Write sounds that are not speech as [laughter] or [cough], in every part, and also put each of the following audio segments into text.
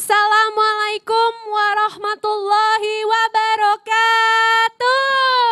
Assalamualaikum warahmatullahi wabarakatuh.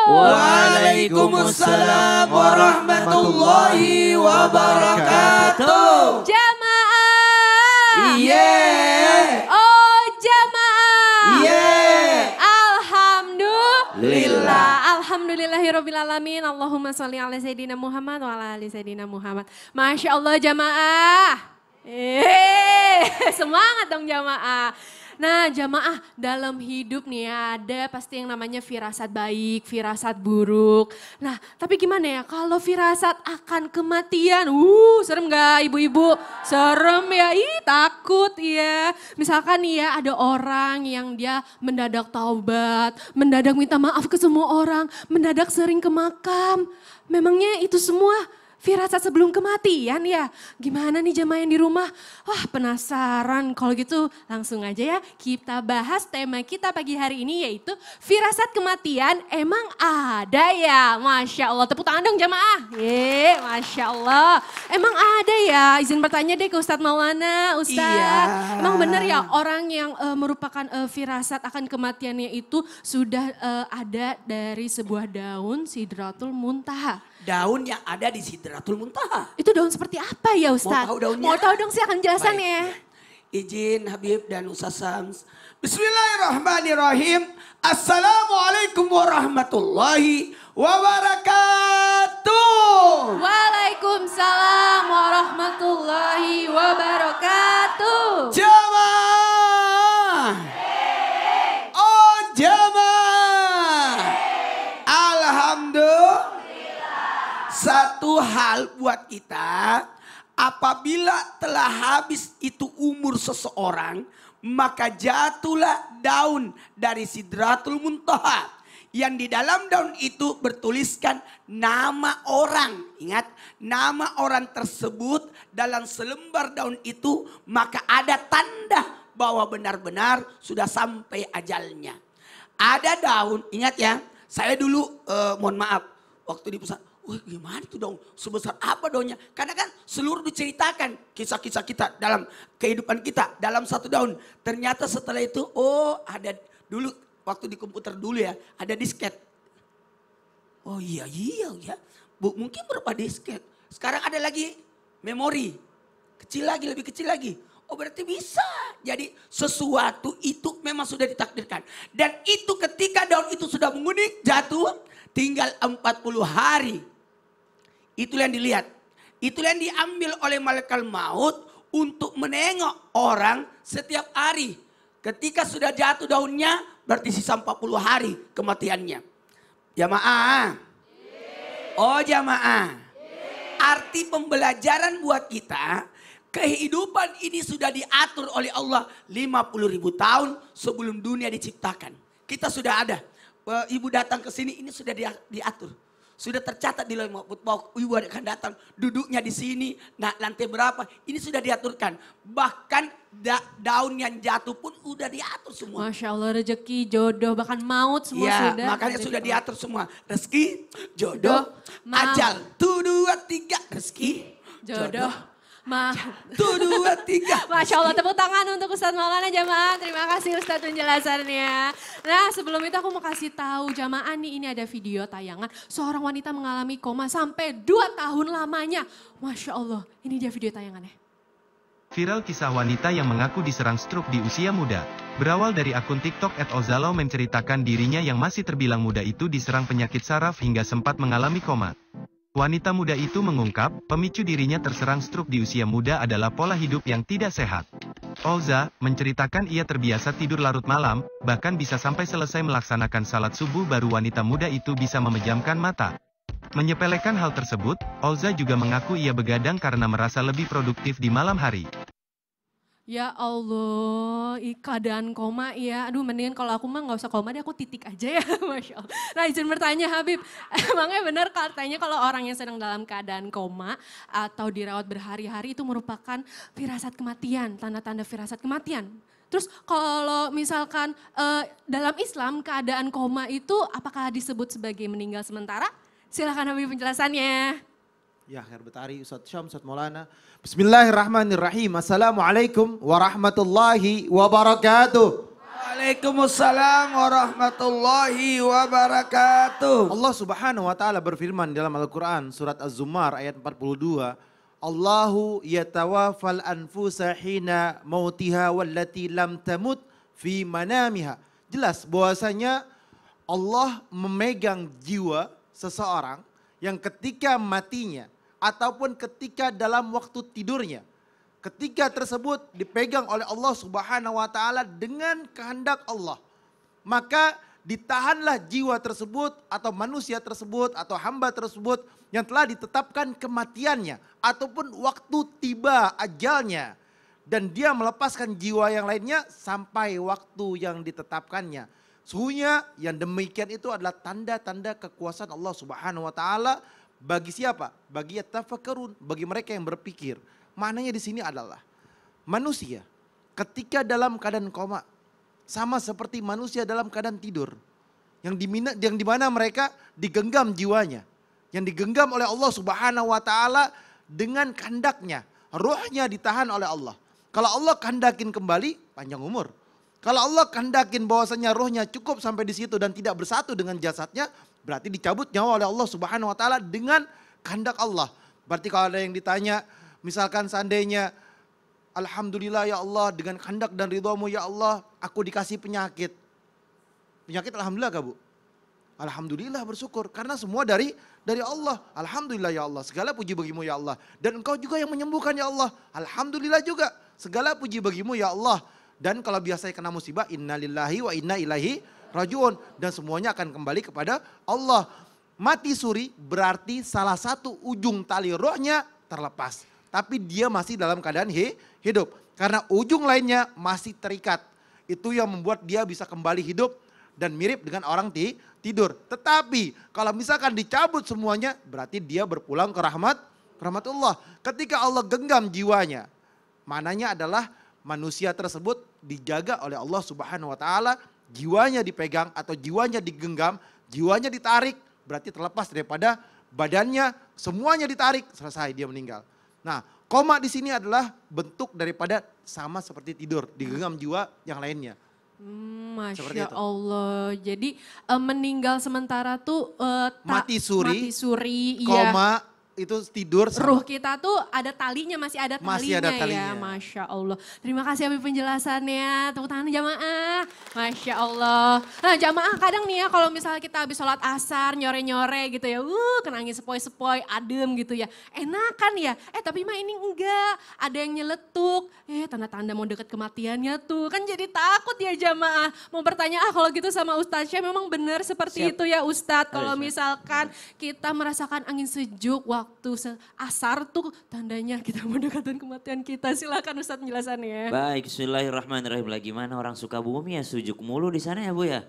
Waalaikumsalam warahmatullahi wabarakatuh. Jamaah. Iya. Yeah. Oh jamaah. Iya. Yeah. Alhamdulillah. Alhamdulillahirobbilalamin. Allahumma sholli ala Sayyidina Muhammad wa ala ali Sayyidina Muhammad Masya Allah jamaah Eh, semangat dong jamaah. Nah jamaah dalam hidup nih ya, ada pasti yang namanya firasat baik, firasat buruk. Nah tapi gimana ya kalau firasat akan kematian, uh serem gak ibu-ibu? Serem ya, ih takut ya. Misalkan nih ya ada orang yang dia mendadak taubat, mendadak minta maaf ke semua orang, mendadak sering ke makam. Memangnya itu semua firasat sebelum kematian ya. Gimana nih jemaah yang di rumah? Wah penasaran kalau gitu langsung aja ya kita bahas tema kita pagi hari ini yaitu firasat kematian emang ada ya? Masya Allah tepuk tangan dong jamaah. Ye, Masya Allah. Emang ada ya? Izin bertanya deh ke Ustadz Maulana. Ustadz iya. emang benar ya orang yang uh, merupakan uh, firasat akan kematiannya itu sudah uh, ada dari sebuah daun sidratul muntaha. Daun yang ada di situ sidratul muntaha. Itu daun seperti apa ya Ustaz? Mau tahu daunnya? Mau tahu dong akan jelasannya. ya. Izin Habib dan Ustaz Sams. Bismillahirrahmanirrahim. Assalamualaikum warahmatullahi wabarakatuh. Waalaikumsalam warahmatullahi wabarakatuh. Jauh Hal buat kita apabila telah habis itu umur seseorang maka jatuhlah daun dari sidratul muntaha yang di dalam daun itu bertuliskan nama orang. Ingat, nama orang tersebut dalam selembar daun itu maka ada tanda bahwa benar-benar sudah sampai ajalnya. Ada daun, ingat ya, saya dulu eh, mohon maaf waktu di pusat Wah gimana tuh dong, sebesar apa daunnya? Karena kan seluruh diceritakan kisah-kisah kita dalam kehidupan kita dalam satu daun. Ternyata setelah itu, oh ada dulu waktu di komputer dulu ya, ada disket. Oh iya iya ya, Bu, mungkin berapa disket? Sekarang ada lagi memori, kecil lagi lebih kecil lagi. Oh berarti bisa. Jadi sesuatu itu memang sudah ditakdirkan. Dan itu ketika daun itu sudah menguning jatuh tinggal 40 hari. Itulah yang dilihat. Itulah yang diambil oleh malaikat maut untuk menengok orang setiap hari. Ketika sudah jatuh daunnya berarti sisa 40 hari kematiannya. Jamaah. Oh jamaah. Arti pembelajaran buat kita kehidupan ini sudah diatur oleh Allah 50 ribu tahun sebelum dunia diciptakan. Kita sudah ada. Ibu datang ke sini ini sudah diatur sudah tercatat di Lauh Mahfud bahwa ibu akan datang, duduknya di sini, nah lantai berapa. Ini sudah diaturkan. Bahkan da daun yang jatuh pun udah diatur semua. Masya Allah rezeki, jodoh, bahkan maut semua ya, sudah. makanya sudah diatur semua. Rezeki, jodoh, jodoh ajal. Tuh dua tiga, rezeki, jodoh, jodoh Ma. Tuh, dua, tiga. [laughs] Masya Allah, tepuk tangan untuk Ustadz Maulana jemaah. Terima kasih Ustadz penjelasannya. Nah sebelum itu aku mau kasih tahu jamaah nih ini ada video tayangan seorang wanita mengalami koma sampai 2 tahun lamanya. Masya Allah ini dia video tayangannya. Viral kisah wanita yang mengaku diserang stroke di usia muda. Berawal dari akun TikTok at Ozalo menceritakan dirinya yang masih terbilang muda itu diserang penyakit saraf hingga sempat mengalami koma. Wanita muda itu mengungkap, pemicu dirinya terserang stroke di usia muda adalah pola hidup yang tidak sehat. Fauza, menceritakan ia terbiasa tidur larut malam, bahkan bisa sampai selesai melaksanakan salat subuh baru wanita muda itu bisa memejamkan mata. Menyepelekan hal tersebut, Olza juga mengaku ia begadang karena merasa lebih produktif di malam hari. Ya Allah, keadaan koma ya. Aduh mendingan kalau aku mah nggak usah koma deh, aku titik aja ya. [laughs] Masya Allah. Nah izin bertanya Habib, [laughs] emangnya benar katanya kalau orang yang sedang dalam keadaan koma atau dirawat berhari-hari itu merupakan firasat kematian, tanda-tanda firasat kematian. Terus kalau misalkan eh, dalam Islam keadaan koma itu apakah disebut sebagai meninggal sementara? Silahkan Habib penjelasannya. Ya, Khair Betari, Ustaz Syam, Ustaz Maulana. Bismillahirrahmanirrahim. Assalamualaikum warahmatullahi wabarakatuh. Waalaikumsalam warahmatullahi wabarakatuh. Allah Subhanahu wa taala berfirman dalam Al-Qur'an surat Az-Zumar ayat 42, Allahu yatawafal anfusa hina mautiha wallati lam tamut fi manamiha. Jelas bahwasanya Allah memegang jiwa seseorang yang ketika matinya ataupun ketika dalam waktu tidurnya. Ketika tersebut dipegang oleh Allah Subhanahu wa taala dengan kehendak Allah, maka ditahanlah jiwa tersebut atau manusia tersebut atau hamba tersebut yang telah ditetapkan kematiannya ataupun waktu tiba ajalnya dan dia melepaskan jiwa yang lainnya sampai waktu yang ditetapkannya. Suhunya yang demikian itu adalah tanda-tanda kekuasaan Allah Subhanahu wa taala bagi siapa? Bagi yatafakkarun, bagi mereka yang berpikir. Maknanya di sini adalah manusia ketika dalam keadaan koma sama seperti manusia dalam keadaan tidur yang dimana, yang dimana mereka digenggam jiwanya yang digenggam oleh Allah Subhanahu wa taala dengan kandaknya rohnya ditahan oleh Allah kalau Allah kandakin kembali panjang umur kalau Allah kandakin bahwasanya rohnya cukup sampai di situ dan tidak bersatu dengan jasadnya, Berarti dicabut nyawa oleh Allah Subhanahu wa taala dengan kehendak Allah. Berarti kalau ada yang ditanya, misalkan seandainya Alhamdulillah ya Allah dengan kehendak dan ridhamu ya Allah aku dikasih penyakit. Penyakit Alhamdulillah gak Bu? Alhamdulillah bersyukur karena semua dari dari Allah. Alhamdulillah ya Allah, segala puji bagimu ya Allah. Dan engkau juga yang menyembuhkan ya Allah. Alhamdulillah juga, segala puji bagimu ya Allah. Dan kalau biasanya kena musibah, innalillahi wa inna ilahi rajuun dan semuanya akan kembali kepada Allah. Mati suri berarti salah satu ujung tali rohnya terlepas. Tapi dia masih dalam keadaan hidup. Karena ujung lainnya masih terikat. Itu yang membuat dia bisa kembali hidup dan mirip dengan orang ti, tidur. Tetapi kalau misalkan dicabut semuanya berarti dia berpulang ke rahmat rahmatullah. Ketika Allah genggam jiwanya, mananya adalah manusia tersebut dijaga oleh Allah Subhanahu wa taala jiwanya dipegang atau jiwanya digenggam, jiwanya ditarik, berarti terlepas daripada badannya, semuanya ditarik, selesai dia meninggal. Nah, koma di sini adalah bentuk daripada sama seperti tidur, digenggam jiwa yang lainnya. Hmm, Masya Allah. Jadi uh, meninggal sementara tuh uh, ta- mati suri, mati suri, iya. koma, itu tidur. Sama. Ruh kita tuh ada talinya, masih ada talinya, masih ada ya. talinya ya. Masya Allah. Terima kasih Abi penjelasannya. Tepuk tangan jamaah. Masya Allah. Nah jamaah kadang nih ya kalau misalnya kita habis sholat asar nyore-nyore gitu ya. Uh kenangin sepoi-sepoi, adem gitu ya. Enakan ya. Eh tapi mah ini enggak. Ada yang nyeletuk. Eh tanda-tanda mau deket kematiannya tuh. Kan jadi takut ya jamaah. Mau bertanya ah kalau gitu sama Ustaznya memang benar seperti siap. itu ya Ustadz. Iya, kalau misalkan iya. kita merasakan angin sejuk, wah waktu asar tuh tandanya kita mendekatkan kematian kita. Silakan Ustadz penjelasannya. Ya. Baik, bismillahirrahmanirrahim. Lagi mana orang suka bumi ya sujuk mulu di sana ya Bu ya?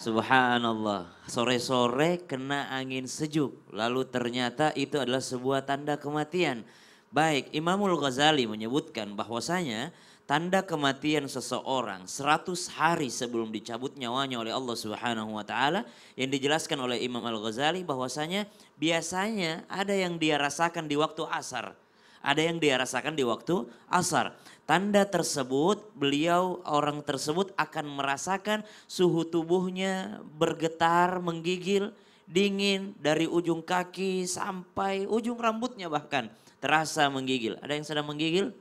Subhanallah, sore-sore kena angin sejuk, lalu ternyata itu adalah sebuah tanda kematian. Baik, Imamul Ghazali menyebutkan bahwasanya tanda kematian seseorang 100 hari sebelum dicabut nyawanya oleh Allah Subhanahu wa taala yang dijelaskan oleh Imam Al-Ghazali bahwasanya biasanya ada yang dia rasakan di waktu asar, ada yang dia rasakan di waktu asar. Tanda tersebut beliau orang tersebut akan merasakan suhu tubuhnya bergetar, menggigil, dingin dari ujung kaki sampai ujung rambutnya bahkan terasa menggigil. Ada yang sedang menggigil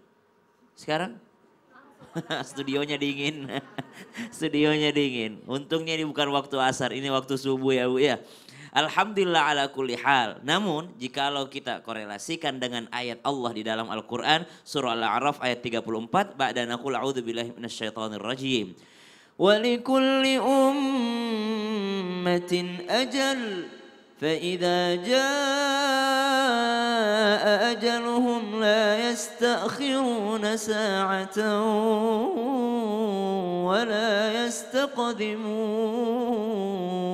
sekarang? [laughs] Studionya dingin, [laughs] studionya dingin. Untungnya ini bukan waktu asar, ini waktu subuh ya Bu ya. Alhamdulillah ala kulli hal. Namun jikalau kita korelasikan dengan ayat Allah di dalam Al-Qur'an surah Al-A'raf ayat 34 ba'da naqul a'udzu billahi minasyaitonir rajim. Wa likulli ummatin ajal fa idza أجلهم لا يستأخرون ساعة ولا يستقدمون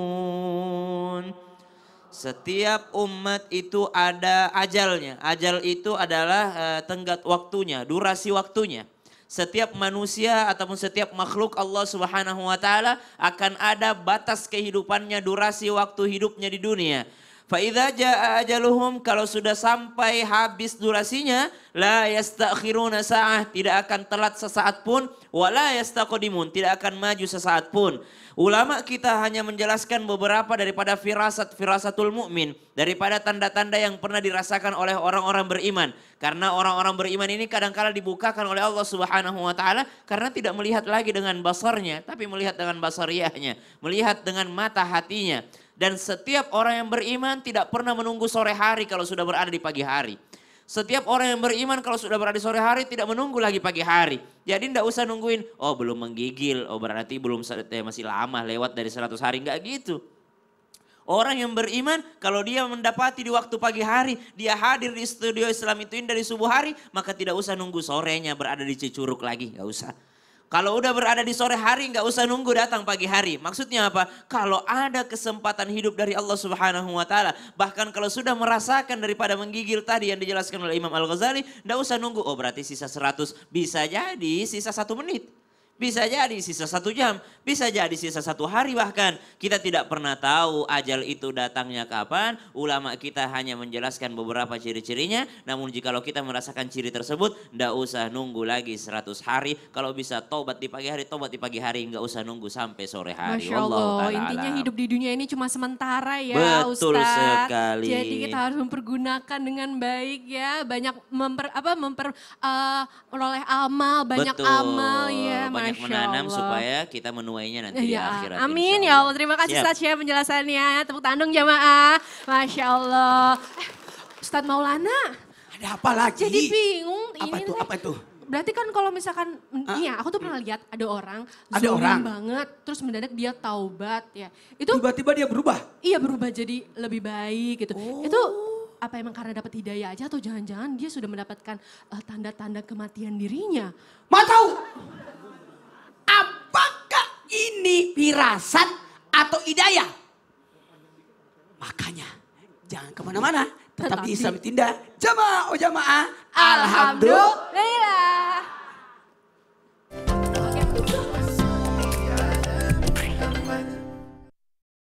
Setiap umat itu ada ajalnya. Ajal itu adalah eh, tenggat waktunya, durasi waktunya setiap manusia ataupun setiap makhluk Allah Subhanahu wa taala akan ada batas kehidupannya, durasi waktu hidupnya di dunia. Faidha jaa ajaluhum kalau sudah sampai habis durasinya la yastakhiruna sa'ah tidak akan telat sesaat pun wala yastakodimun, tidak akan maju sesaat pun. Ulama kita hanya menjelaskan beberapa daripada firasat firasatul mukmin daripada tanda-tanda yang pernah dirasakan oleh orang-orang beriman. Karena orang-orang beriman ini kadang-kala dibukakan oleh Allah Subhanahu wa taala karena tidak melihat lagi dengan basarnya tapi melihat dengan basariyahnya, melihat dengan mata hatinya. Dan setiap orang yang beriman tidak pernah menunggu sore hari kalau sudah berada di pagi hari. Setiap orang yang beriman kalau sudah berada di sore hari tidak menunggu lagi pagi hari. Jadi tidak usah nungguin, oh belum menggigil, oh berarti belum eh, masih lama lewat dari 100 hari. Enggak gitu. Orang yang beriman kalau dia mendapati di waktu pagi hari, dia hadir di studio Islam itu dari subuh hari, maka tidak usah nunggu sorenya berada di Cicuruk lagi, enggak usah. Kalau udah berada di sore hari nggak usah nunggu datang pagi hari. Maksudnya apa? Kalau ada kesempatan hidup dari Allah Subhanahu wa taala, bahkan kalau sudah merasakan daripada menggigil tadi yang dijelaskan oleh Imam Al-Ghazali, enggak usah nunggu. Oh, berarti sisa 100 bisa jadi sisa satu menit. Bisa jadi sisa satu jam, bisa jadi sisa satu hari bahkan. Kita tidak pernah tahu ajal itu datangnya kapan. Ulama kita hanya menjelaskan beberapa ciri-cirinya. Namun jikalau kita merasakan ciri tersebut, ndak usah nunggu lagi seratus hari. Kalau bisa tobat di pagi hari, tobat di pagi hari. nggak usah nunggu sampai sore hari. Masya Allah, Allah intinya hidup di dunia ini cuma sementara ya Betul Ustaz. sekali. Jadi kita harus mempergunakan dengan baik ya. Banyak memper, apa, memper, uh, oleh amal, banyak Betul. amal ya. Banyak banyak Masya menanam Allah. supaya kita menuainya nanti ya. di iya, akhirat. Amin ya Allah. Terima kasih Ustaz ya penjelasannya. Tepuk tandung jamaah. Masya Allah. Eh, Ustaz Maulana. Ada apa lagi? Jadi bingung. Apa ini tuh? Nih. Apa tuh? berarti kan kalau misalkan ah. iya aku tuh pernah lihat ada orang ada orang banget terus mendadak dia taubat ya itu tiba-tiba dia berubah iya berubah jadi lebih baik gitu oh. itu apa emang karena dapat hidayah aja atau jangan-jangan dia sudah mendapatkan eh, tanda-tanda uh, kematian dirinya mau tahu ini firasat atau hidayah. Makanya jangan kemana-mana, tetap Tetapi. di Islam Tindak. Jamaah, oh jamaah, alhamdulillah.